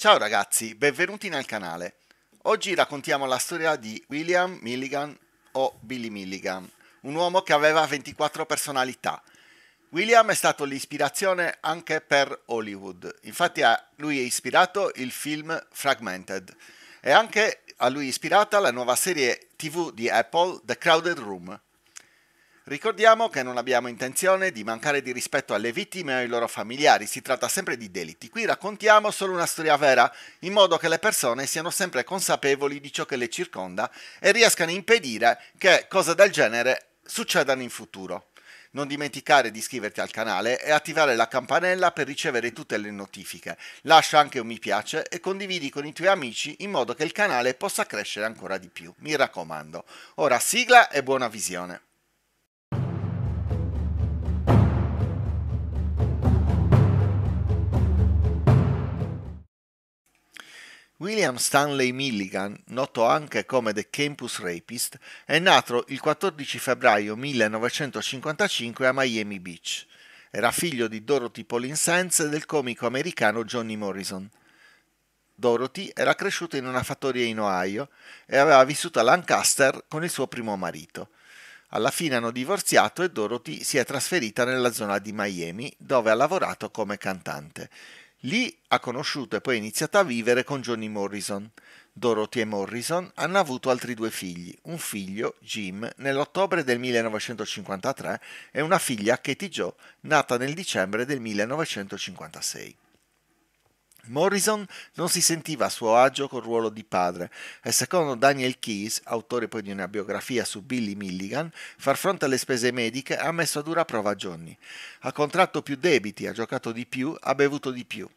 Ciao ragazzi, benvenuti nel canale. Oggi raccontiamo la storia di William Milligan o Billy Milligan, un uomo che aveva 24 personalità. William è stato l'ispirazione anche per Hollywood, infatti a lui è ispirato il film Fragmented e anche a lui è ispirata la nuova serie tv di Apple The Crowded Room. Ricordiamo che non abbiamo intenzione di mancare di rispetto alle vittime o ai loro familiari, si tratta sempre di delitti. Qui raccontiamo solo una storia vera, in modo che le persone siano sempre consapevoli di ciò che le circonda e riescano a impedire che cose del genere succedano in futuro. Non dimenticare di iscriverti al canale e attivare la campanella per ricevere tutte le notifiche. Lascia anche un mi piace e condividi con i tuoi amici in modo che il canale possa crescere ancora di più. Mi raccomando. Ora sigla e buona visione. William Stanley Milligan, noto anche come The Campus Rapist, è nato il 14 febbraio 1955 a Miami Beach. Era figlio di Dorothy Pauline Sands e del comico americano Johnny Morrison. Dorothy era cresciuta in una fattoria in Ohio e aveva vissuto a Lancaster con il suo primo marito. Alla fine hanno divorziato e Dorothy si è trasferita nella zona di Miami, dove ha lavorato come cantante. Lì ha conosciuto e poi iniziato a vivere con Johnny Morrison. Dorothy e Morrison hanno avuto altri due figli, un figlio, Jim, nell'ottobre del 1953 e una figlia, Katie Jo, nata nel dicembre del 1956. Morrison non si sentiva a suo agio col ruolo di padre e secondo Daniel Keyes, autore poi di una biografia su Billy Milligan, far fronte alle spese mediche ha messo a dura prova Johnny. Ha contratto più debiti, ha giocato di più, ha bevuto di più.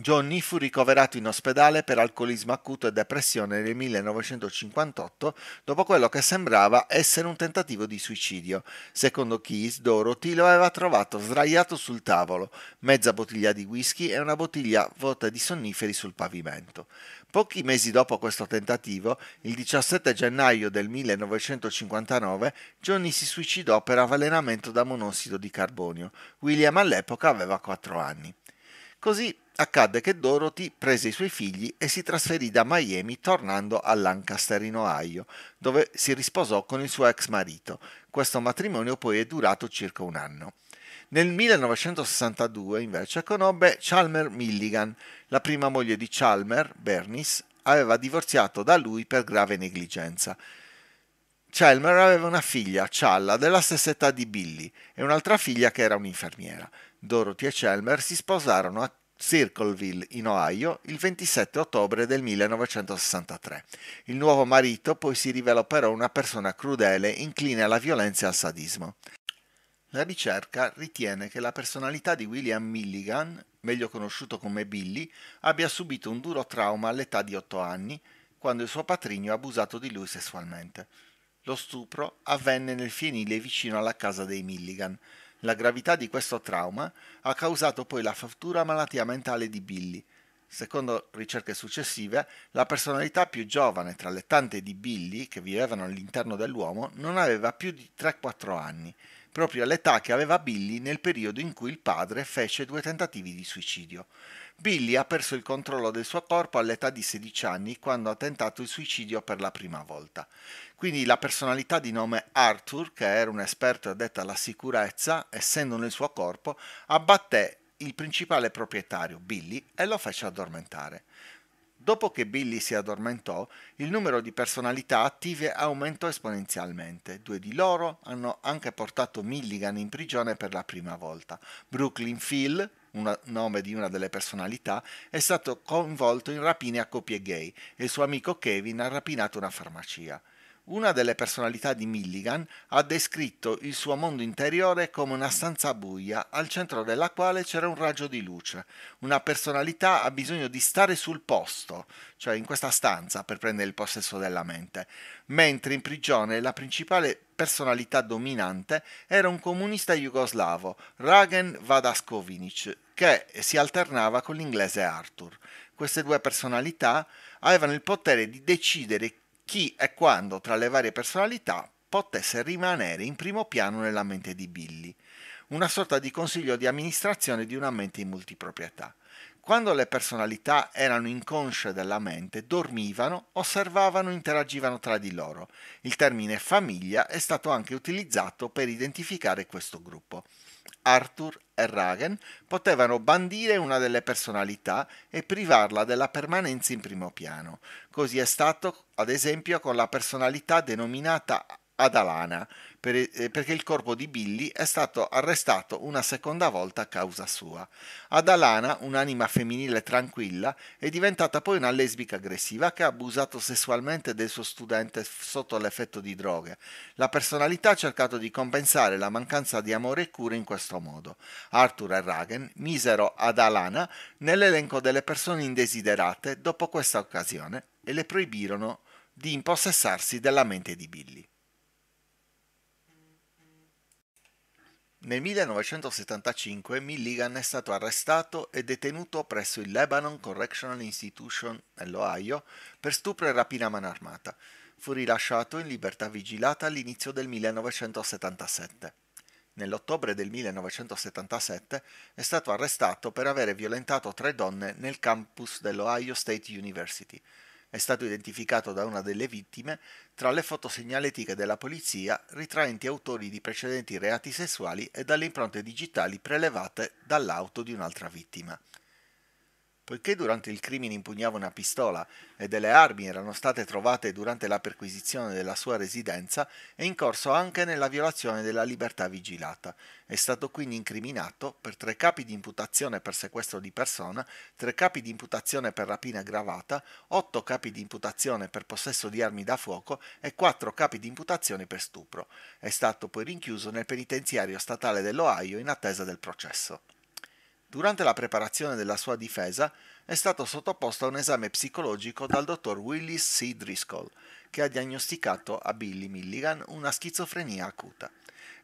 Johnny fu ricoverato in ospedale per alcolismo acuto e depressione nel 1958 dopo quello che sembrava essere un tentativo di suicidio. Secondo Keys, Dorothy lo aveva trovato sdraiato sul tavolo, mezza bottiglia di whisky e una bottiglia vuota di sonniferi sul pavimento. Pochi mesi dopo questo tentativo, il 17 gennaio del 1959, Johnny si suicidò per avvelenamento da monossido di carbonio. William all'epoca aveva 4 anni. Così accadde che Dorothy prese i suoi figli e si trasferì da Miami tornando a Lancaster in Ohio, dove si risposò con il suo ex marito. Questo matrimonio poi è durato circa un anno. Nel 1962 invece conobbe Chalmer Milligan, la prima moglie di Chalmer, Bernice, aveva divorziato da lui per grave negligenza. Chalmer aveva una figlia, Challa, della stessa età di Billy e un'altra figlia che era un'infermiera. Dorothy e Chalmer si sposarono a Circleville, in Ohio, il 27 ottobre del 1963. Il nuovo marito poi si rivelò però una persona crudele, incline alla violenza e al sadismo. La ricerca ritiene che la personalità di William Milligan, meglio conosciuto come Billy, abbia subito un duro trauma all'età di 8 anni, quando il suo patrigno ha abusato di lui sessualmente. Lo stupro avvenne nel fienile vicino alla casa dei Milligan, la gravità di questo trauma ha causato poi la futura malattia mentale di Billy. Secondo ricerche successive, la personalità più giovane tra le tante di Billy che vivevano all'interno dell'uomo non aveva più di 3-4 anni proprio all'età che aveva Billy nel periodo in cui il padre fece due tentativi di suicidio. Billy ha perso il controllo del suo corpo all'età di 16 anni quando ha tentato il suicidio per la prima volta. Quindi la personalità di nome Arthur, che era un esperto addetto alla sicurezza, essendo nel suo corpo, abbatté il principale proprietario, Billy, e lo fece addormentare. Dopo che Billy si addormentò, il numero di personalità attive aumentò esponenzialmente. Due di loro hanno anche portato Milligan in prigione per la prima volta. Brooklyn Phil, un nome di una delle personalità, è stato coinvolto in rapine a coppie gay e il suo amico Kevin ha rapinato una farmacia. Una delle personalità di Milligan ha descritto il suo mondo interiore come una stanza buia al centro della quale c'era un raggio di luce. Una personalità ha bisogno di stare sul posto, cioè in questa stanza per prendere il possesso della mente, mentre in prigione la principale personalità dominante era un comunista jugoslavo, Ragen Vadaskovinic, che si alternava con l'inglese Arthur. Queste due personalità avevano il potere di decidere chi e quando tra le varie personalità potesse rimanere in primo piano nella mente di Billy, una sorta di consiglio di amministrazione di una mente in multiproprietà. Quando le personalità erano inconsce della mente, dormivano, osservavano, interagivano tra di loro. Il termine famiglia è stato anche utilizzato per identificare questo gruppo. Arthur e Ragen potevano bandire una delle personalità e privarla della permanenza in primo piano. Così è stato, ad esempio, con la personalità denominata ad Alana per, eh, perché il corpo di Billy è stato arrestato una seconda volta a causa sua. Ad Alana, un'anima femminile tranquilla, è diventata poi una lesbica aggressiva che ha abusato sessualmente del suo studente sotto l'effetto di droghe. La personalità ha cercato di compensare la mancanza di amore e cure in questo modo. Arthur e Ragen misero ad Alana nell'elenco delle persone indesiderate dopo questa occasione e le proibirono di impossessarsi della mente di Billy. Nel 1975 Milligan è stato arrestato e detenuto presso il Lebanon Correctional Institution nell'Ohio per stupro e rapina a mano armata. Fu rilasciato in libertà vigilata all'inizio del 1977. Nell'ottobre del 1977 è stato arrestato per avere violentato tre donne nel campus dell'Ohio State University. È stato identificato da una delle vittime tra le foto segnaletiche della polizia ritraenti autori di precedenti reati sessuali e dalle impronte digitali prelevate dall'auto di un'altra vittima poiché durante il crimine impugnava una pistola e delle armi erano state trovate durante la perquisizione della sua residenza, è incorso anche nella violazione della libertà vigilata. È stato quindi incriminato per tre capi di imputazione per sequestro di persona, tre capi di imputazione per rapina aggravata, otto capi di imputazione per possesso di armi da fuoco e quattro capi di imputazione per stupro. È stato poi rinchiuso nel penitenziario statale dell'Ohio in attesa del processo. Durante la preparazione della sua difesa è stato sottoposto a un esame psicologico dal dottor Willis C. Driscoll, che ha diagnosticato a Billy Milligan una schizofrenia acuta.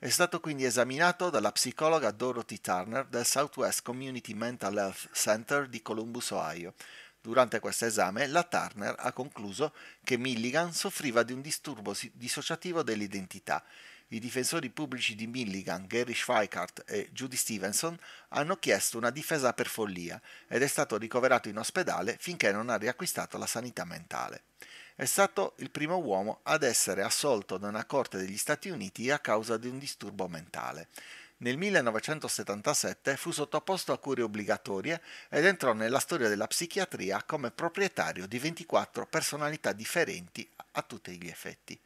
È stato quindi esaminato dalla psicologa Dorothy Turner del Southwest Community Mental Health Center di Columbus, Ohio. Durante questo esame la Turner ha concluso che Milligan soffriva di un disturbo dissociativo dell'identità i difensori pubblici di Milligan, Gary Schweikart e Judy Stevenson hanno chiesto una difesa per follia ed è stato ricoverato in ospedale finché non ha riacquistato la sanità mentale. È stato il primo uomo ad essere assolto da una corte degli Stati Uniti a causa di un disturbo mentale. Nel 1977 fu sottoposto a cure obbligatorie ed entrò nella storia della psichiatria come proprietario di 24 personalità differenti a tutti gli effetti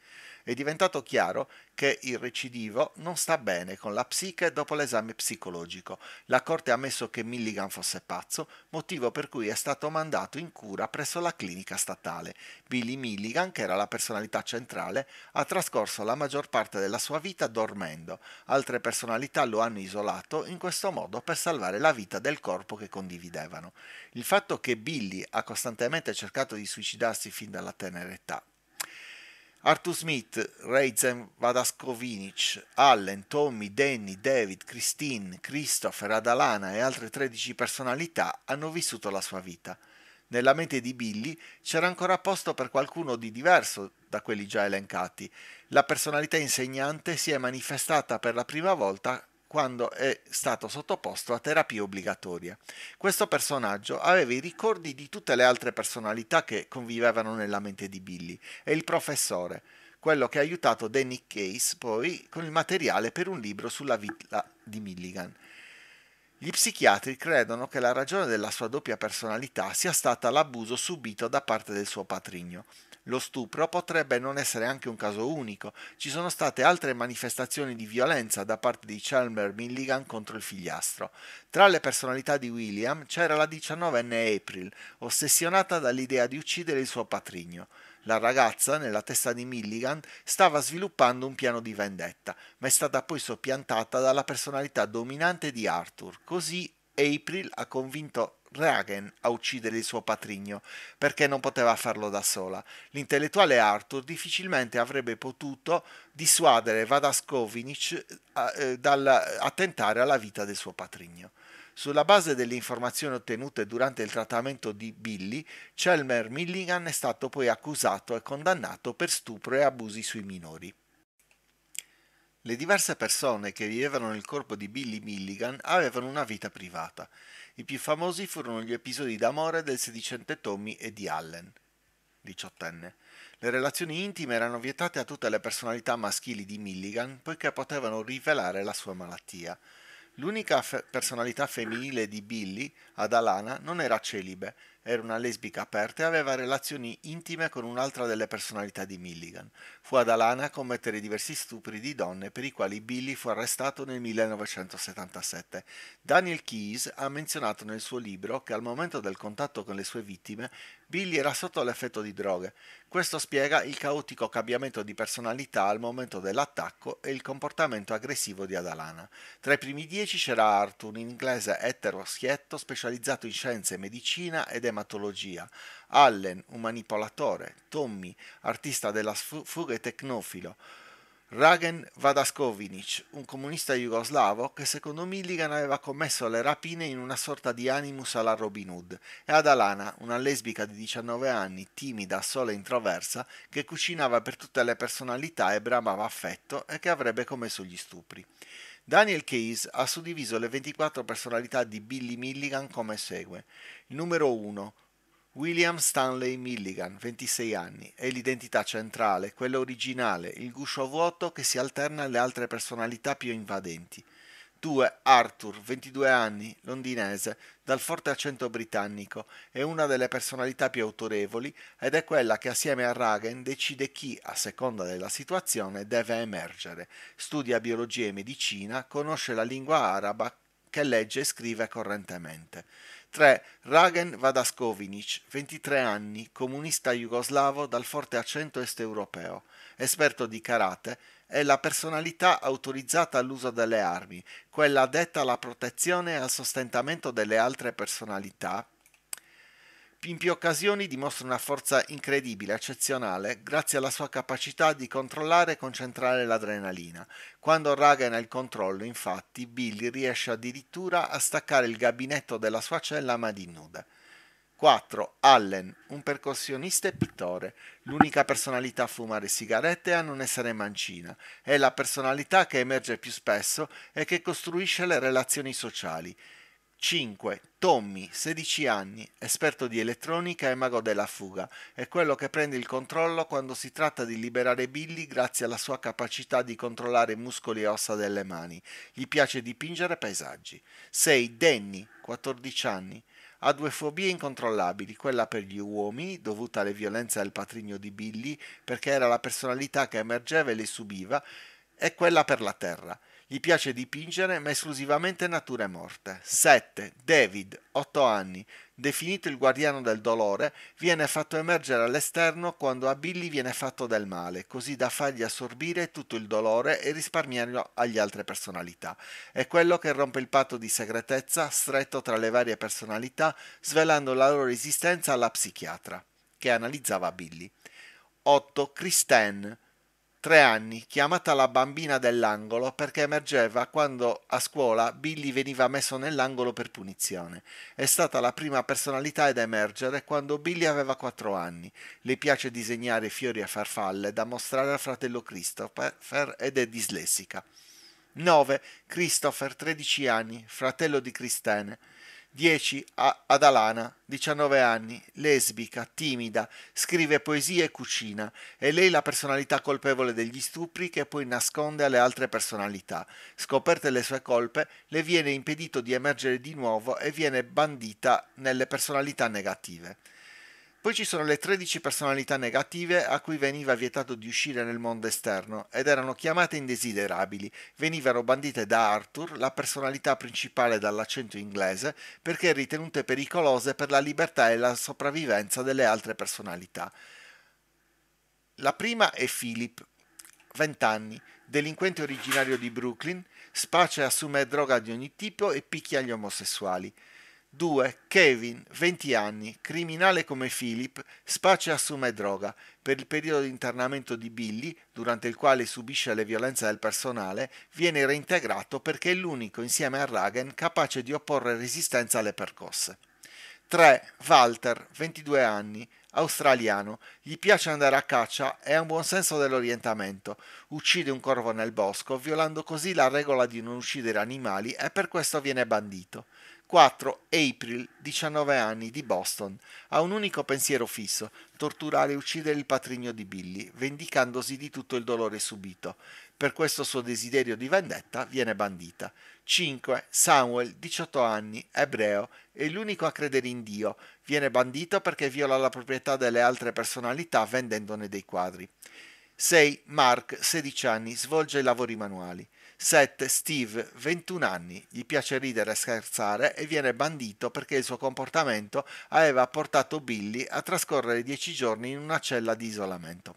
è diventato chiaro che il recidivo non sta bene con la psiche dopo l'esame psicologico. La Corte ha ammesso che Milligan fosse pazzo, motivo per cui è stato mandato in cura presso la clinica statale. Billy Milligan, che era la personalità centrale, ha trascorso la maggior parte della sua vita dormendo. Altre personalità lo hanno isolato in questo modo per salvare la vita del corpo che condividevano. Il fatto che Billy ha costantemente cercato di suicidarsi fin dalla tenera età Arthur Smith, Reizen Vadaskovinic, Allen, Tommy, Danny, David, Christine, Christopher, Adalana e altre 13 personalità hanno vissuto la sua vita. Nella mente di Billy c'era ancora posto per qualcuno di diverso da quelli già elencati. La personalità insegnante si è manifestata per la prima volta quando è stato sottoposto a terapia obbligatoria. Questo personaggio aveva i ricordi di tutte le altre personalità che convivevano nella mente di Billy e il professore, quello che ha aiutato Danny Case poi con il materiale per un libro sulla vita di Milligan. Gli psichiatri credono che la ragione della sua doppia personalità sia stata l'abuso subito da parte del suo patrigno. Lo stupro potrebbe non essere anche un caso unico, ci sono state altre manifestazioni di violenza da parte di Chalmers Milligan contro il figliastro. Tra le personalità di William c'era la diciannovenne April, ossessionata dall'idea di uccidere il suo patrigno. La ragazza, nella testa di Milligan, stava sviluppando un piano di vendetta, ma è stata poi soppiantata dalla personalità dominante di Arthur. Così April ha convinto Reagan a uccidere il suo patrigno, perché non poteva farlo da sola. L'intellettuale Arthur difficilmente avrebbe potuto dissuadere Vadaskovinic eh, eh, dal attentare alla vita del suo patrigno. Sulla base delle informazioni ottenute durante il trattamento di Billy, Chelmer Milligan è stato poi accusato e condannato per stupro e abusi sui minori. Le diverse persone che vivevano nel corpo di Billy Milligan avevano una vita privata. I più famosi furono gli episodi d'amore del sedicente Tommy e di Allen, diciottenne. Le relazioni intime erano vietate a tutte le personalità maschili di Milligan poiché potevano rivelare la sua malattia. L'unica fe- personalità femminile di Billy, Adalana, non era celibe era una lesbica aperta e aveva relazioni intime con un'altra delle personalità di Milligan. Fu ad Alana a commettere diversi stupri di donne per i quali Billy fu arrestato nel 1977. Daniel Keyes ha menzionato nel suo libro che al momento del contatto con le sue vittime Billy era sotto l'effetto di droghe. Questo spiega il caotico cambiamento di personalità al momento dell'attacco e il comportamento aggressivo di Adalana. Tra i primi dieci c'era Arthur, un inglese etero schietto specializzato in scienze, medicina ed ematologia, Allen, un manipolatore, Tommy, artista della fuga e tecnofilo, Ragen Vadaskovinic, un comunista jugoslavo che secondo Milligan aveva commesso le rapine in una sorta di animus alla Robin Hood, e Adalana, una lesbica di 19 anni, timida, sola e introversa, che cucinava per tutte le personalità e bramava affetto e che avrebbe commesso gli stupri. Daniel Case ha suddiviso le 24 personalità di Billy Milligan come segue. numero 1, William Stanley Milligan, 26 anni, è l'identità centrale, quella originale, il guscio vuoto che si alterna alle altre personalità più invadenti. 2. Arthur, 22 anni, londinese, dal forte accento britannico, è una delle personalità più autorevoli ed è quella che assieme a Ragen decide chi, a seconda della situazione, deve emergere. Studia biologia e medicina, conosce la lingua araba che legge e scrive correntemente. 3. Ragen Vadaskovinic, 23 anni, comunista jugoslavo dal forte accento est-europeo, esperto di karate, è la personalità autorizzata all'uso delle armi, quella detta alla protezione e al sostentamento delle altre personalità in più occasioni dimostra una forza incredibile, eccezionale, grazie alla sua capacità di controllare e concentrare l'adrenalina. Quando Ragan ha il controllo, infatti, Billy riesce addirittura a staccare il gabinetto della sua cella a mani nude. 4. Allen, un percussionista e pittore, l'unica personalità a fumare sigarette e a non essere mancina. È la personalità che emerge più spesso e che costruisce le relazioni sociali. 5. Tommy, 16 anni, esperto di elettronica e mago della fuga, è quello che prende il controllo quando si tratta di liberare Billy grazie alla sua capacità di controllare muscoli e ossa delle mani. Gli piace dipingere paesaggi. 6. Danny, 14 anni, ha due fobie incontrollabili, quella per gli uomini, dovuta alle violenze del patrigno di Billy, perché era la personalità che emergeva e le subiva, e quella per la terra. Gli piace dipingere, ma esclusivamente nature morte. 7. David, 8 anni, definito il guardiano del dolore, viene fatto emergere all'esterno quando a Billy viene fatto del male, così da fargli assorbire tutto il dolore e risparmiarlo agli altre personalità. È quello che rompe il patto di segretezza stretto tra le varie personalità, svelando la loro esistenza alla psichiatra, che analizzava Billy. 8. Christine tre anni, chiamata la bambina dell'angolo perché emergeva quando a scuola Billy veniva messo nell'angolo per punizione. È stata la prima personalità ad emergere quando Billy aveva quattro anni. Le piace disegnare fiori e farfalle da mostrare al fratello Christopher ed è dislessica. 9. Christopher, 13 anni, fratello di Cristene. 10 ad Alana, 19 anni, lesbica, timida, scrive poesie e cucina. È lei la personalità colpevole degli stupri che poi nasconde alle altre personalità. Scoperte le sue colpe, le viene impedito di emergere di nuovo e viene bandita nelle personalità negative. Poi ci sono le 13 personalità negative a cui veniva vietato di uscire nel mondo esterno ed erano chiamate indesiderabili. Venivano bandite da Arthur, la personalità principale dall'accento inglese, perché ritenute pericolose per la libertà e la sopravvivenza delle altre personalità. La prima è Philip, 20 anni, delinquente originario di Brooklyn, e assume droga di ogni tipo e picchia gli omosessuali. 2. Kevin, 20 anni, criminale come Philip, spaccia e assume droga. Per il periodo di internamento di Billy, durante il quale subisce le violenze del personale, viene reintegrato perché è l'unico insieme a Ragen capace di opporre resistenza alle percosse. 3. Walter, 22 anni, australiano, gli piace andare a caccia e ha un buon senso dell'orientamento. Uccide un corvo nel bosco, violando così la regola di non uccidere animali e per questo viene bandito. 4. April, 19 anni, di Boston. Ha un unico pensiero fisso, torturare e uccidere il patrigno di Billy, vendicandosi di tutto il dolore subito. Per questo suo desiderio di vendetta viene bandita. 5. Samuel, 18 anni, ebreo, è l'unico a credere in Dio, viene bandito perché viola la proprietà delle altre personalità vendendone dei quadri. 6. Mark, 16 anni, svolge i lavori manuali. 7. Steve, 21 anni, gli piace ridere e scherzare e viene bandito perché il suo comportamento aveva portato Billy a trascorrere 10 giorni in una cella di isolamento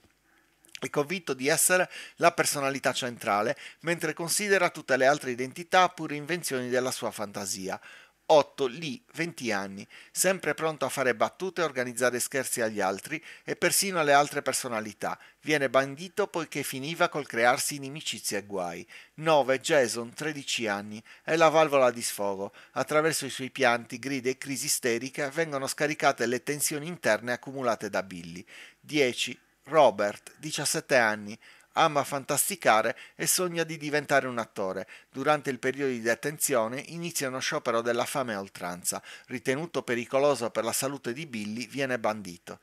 è convinto di essere la personalità centrale, mentre considera tutte le altre identità pure invenzioni della sua fantasia. 8. lì, 20 anni, sempre pronto a fare battute e organizzare scherzi agli altri e persino alle altre personalità. Viene bandito poiché finiva col crearsi inimicizie e guai. 9. Jason, 13 anni, è la valvola di sfogo. Attraverso i suoi pianti, grida e crisi isteriche vengono scaricate le tensioni interne accumulate da Billy. 10. Robert, 17 anni, ama fantasticare e sogna di diventare un attore. Durante il periodo di detenzione inizia uno sciopero della fame a oltranza. Ritenuto pericoloso per la salute di Billy, viene bandito.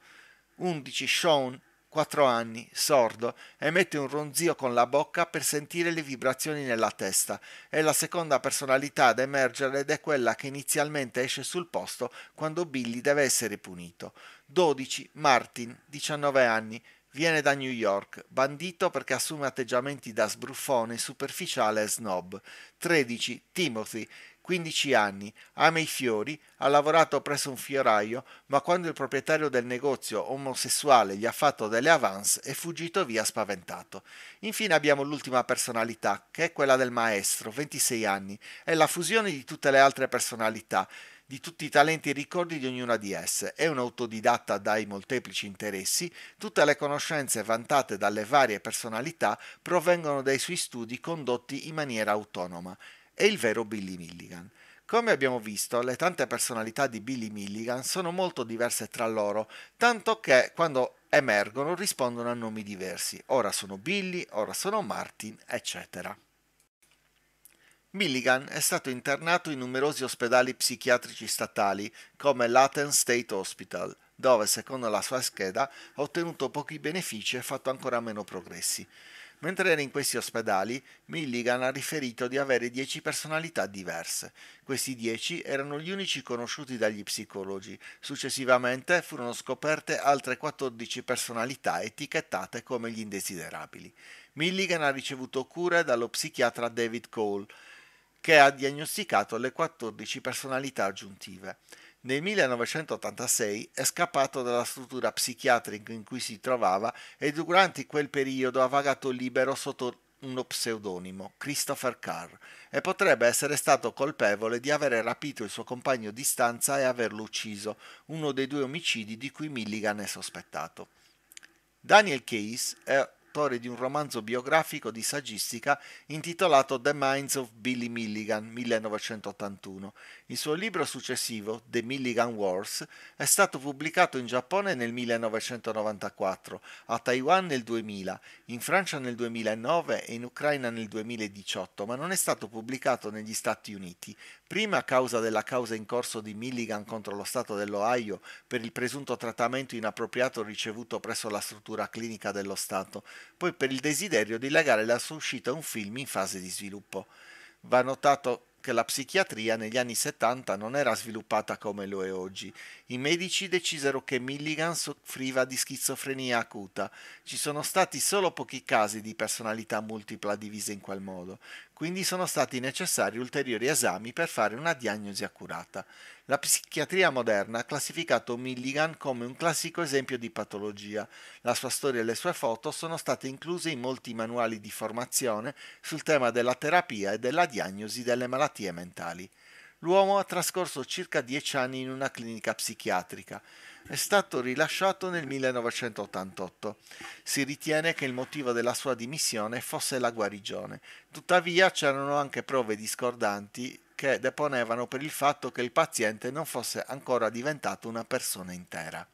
11. Sean, 4 anni, sordo, emette un ronzio con la bocca per sentire le vibrazioni nella testa. È la seconda personalità ad emergere ed è quella che inizialmente esce sul posto quando Billy deve essere punito. 12. Martin, 19 anni, viene da New York, bandito perché assume atteggiamenti da sbruffone, superficiale e snob. 13. Timothy, 15 anni, ama i fiori, ha lavorato presso un fioraio, ma quando il proprietario del negozio omosessuale gli ha fatto delle avance è fuggito via spaventato. Infine abbiamo l'ultima personalità, che è quella del maestro, 26 anni, è la fusione di tutte le altre personalità di tutti i talenti e ricordi di ognuna di esse. È un autodidatta dai molteplici interessi, tutte le conoscenze vantate dalle varie personalità provengono dai suoi studi condotti in maniera autonoma. È il vero Billy Milligan. Come abbiamo visto, le tante personalità di Billy Milligan sono molto diverse tra loro, tanto che quando emergono rispondono a nomi diversi. Ora sono Billy, ora sono Martin, eccetera. Milligan è stato internato in numerosi ospedali psichiatrici statali come l'Athens State Hospital, dove secondo la sua scheda ha ottenuto pochi benefici e fatto ancora meno progressi. Mentre era in questi ospedali, Milligan ha riferito di avere dieci personalità diverse. Questi dieci erano gli unici conosciuti dagli psicologi. Successivamente furono scoperte altre 14 personalità etichettate come gli indesiderabili. Milligan ha ricevuto cure dallo psichiatra David Cole, che ha diagnosticato le 14 personalità aggiuntive. Nel 1986 è scappato dalla struttura psichiatrica in cui si trovava e durante quel periodo ha vagato libero sotto uno pseudonimo, Christopher Carr, e potrebbe essere stato colpevole di aver rapito il suo compagno di stanza e averlo ucciso, uno dei due omicidi di cui Milligan è sospettato. Daniel Case è autore di un romanzo biografico di saggistica intitolato The Minds of Billy Milligan 1981. Il suo libro successivo, The Milligan Wars, è stato pubblicato in Giappone nel 1994, a Taiwan nel 2000, in Francia nel 2009 e in Ucraina nel 2018, ma non è stato pubblicato negli Stati Uniti, prima a causa della causa in corso di Milligan contro lo Stato dell'Ohio per il presunto trattamento inappropriato ricevuto presso la struttura clinica dello Stato, poi per il desiderio di legare la sua uscita a un film in fase di sviluppo. Va notato che la psichiatria negli anni 70 non era sviluppata come lo è oggi. I medici decisero che Milligan soffriva di schizofrenia acuta. Ci sono stati solo pochi casi di personalità multipla divisa in quel modo quindi sono stati necessari ulteriori esami per fare una diagnosi accurata. La psichiatria moderna ha classificato Milligan come un classico esempio di patologia. La sua storia e le sue foto sono state incluse in molti manuali di formazione sul tema della terapia e della diagnosi delle malattie mentali. L'uomo ha trascorso circa dieci anni in una clinica psichiatrica. È stato rilasciato nel 1988. Si ritiene che il motivo della sua dimissione fosse la guarigione. Tuttavia c'erano anche prove discordanti che deponevano per il fatto che il paziente non fosse ancora diventato una persona intera.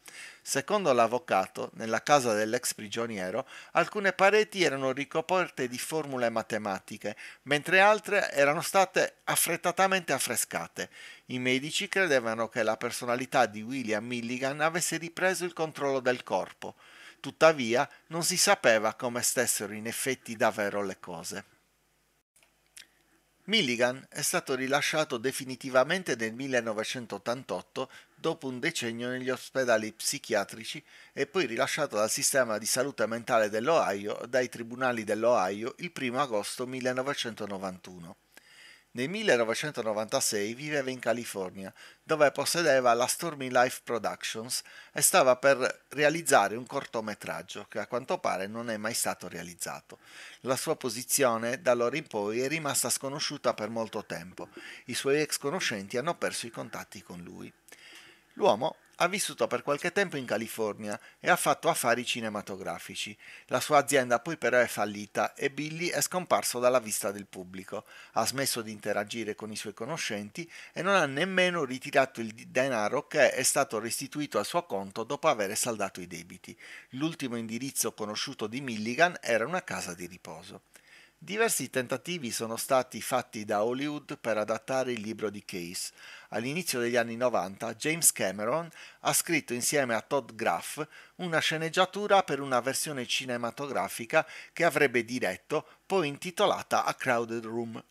Secondo l'avvocato, nella casa dell'ex prigioniero, alcune pareti erano ricoperte di formule matematiche, mentre altre erano state affrettatamente affrescate. I medici credevano che la personalità di William Milligan avesse ripreso il controllo del corpo. Tuttavia, non si sapeva come stessero in effetti davvero le cose. Milligan è stato rilasciato definitivamente nel 1988 dopo un decennio negli ospedali psichiatrici e poi rilasciato dal sistema di salute mentale dell'Ohio dai tribunali dell'Ohio il 1 agosto 1991. Nel 1996 viveva in California, dove possedeva la Stormy Life Productions e stava per realizzare un cortometraggio che a quanto pare non è mai stato realizzato. La sua posizione da allora in poi è rimasta sconosciuta per molto tempo. I suoi ex conoscenti hanno perso i contatti con lui. L'uomo ha vissuto per qualche tempo in California e ha fatto affari cinematografici. La sua azienda poi però è fallita e Billy è scomparso dalla vista del pubblico, ha smesso di interagire con i suoi conoscenti e non ha nemmeno ritirato il denaro che è stato restituito al suo conto dopo aver saldato i debiti. L'ultimo indirizzo conosciuto di Milligan era una casa di riposo. Diversi tentativi sono stati fatti da Hollywood per adattare il libro di Case all'inizio degli anni 90 James Cameron ha scritto insieme a Todd Graff una sceneggiatura per una versione cinematografica che avrebbe diretto, poi intitolata A Crowded Room.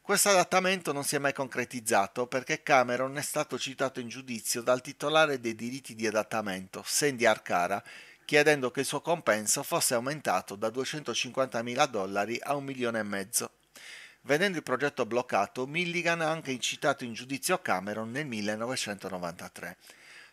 Questo adattamento non si è mai concretizzato perché Cameron è stato citato in giudizio dal titolare dei diritti di adattamento, Sandy Arcara, chiedendo che il suo compenso fosse aumentato da 250.000 dollari a un milione e mezzo. Vedendo il progetto bloccato, Milligan ha anche incitato in giudizio Cameron nel 1993.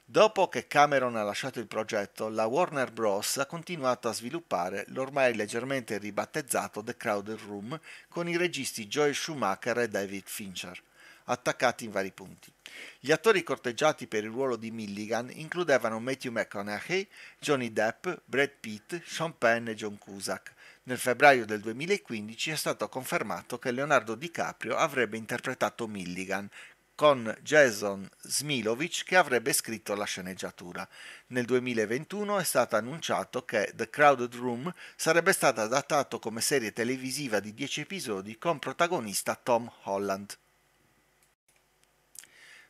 Dopo che Cameron ha lasciato il progetto, la Warner Bros. ha continuato a sviluppare l'ormai leggermente ribattezzato The Crowded Room con i registi Joel Schumacher e David Fincher, attaccati in vari punti. Gli attori corteggiati per il ruolo di Milligan includevano Matthew McConaughey, Johnny Depp, Brad Pitt, Sean Penn e John Cusack, nel febbraio del 2015 è stato confermato che Leonardo DiCaprio avrebbe interpretato Milligan, con Jason Smilovic che avrebbe scritto la sceneggiatura. Nel 2021 è stato annunciato che The Crowded Room sarebbe stato adattato come serie televisiva di 10 episodi con protagonista Tom Holland.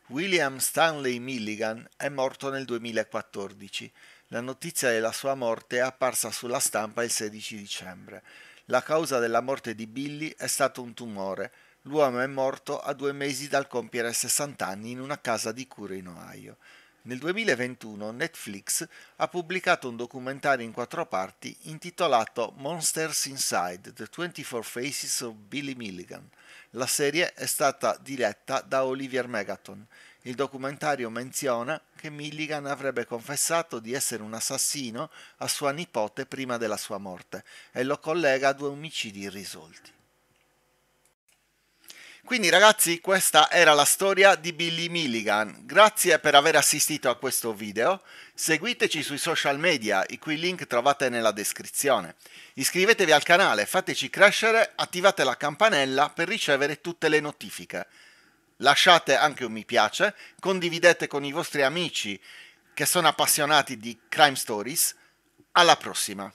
William Stanley Milligan è morto nel 2014. La notizia della sua morte è apparsa sulla stampa il 16 dicembre. La causa della morte di Billy è stato un tumore. L'uomo è morto a due mesi dal compiere 60 anni in una casa di cura in Ohio. Nel 2021 Netflix ha pubblicato un documentario in quattro parti intitolato Monsters Inside, The 24 Faces of Billy Milligan. La serie è stata diretta da Olivier Megaton il documentario menziona che Milligan avrebbe confessato di essere un assassino a sua nipote prima della sua morte e lo collega a due omicidi irrisolti. Quindi ragazzi questa era la storia di Billy Milligan, grazie per aver assistito a questo video, seguiteci sui social media i cui link trovate nella descrizione, iscrivetevi al canale, fateci crescere, attivate la campanella per ricevere tutte le notifiche lasciate anche un mi piace, condividete con i vostri amici che sono appassionati di crime stories. Alla prossima!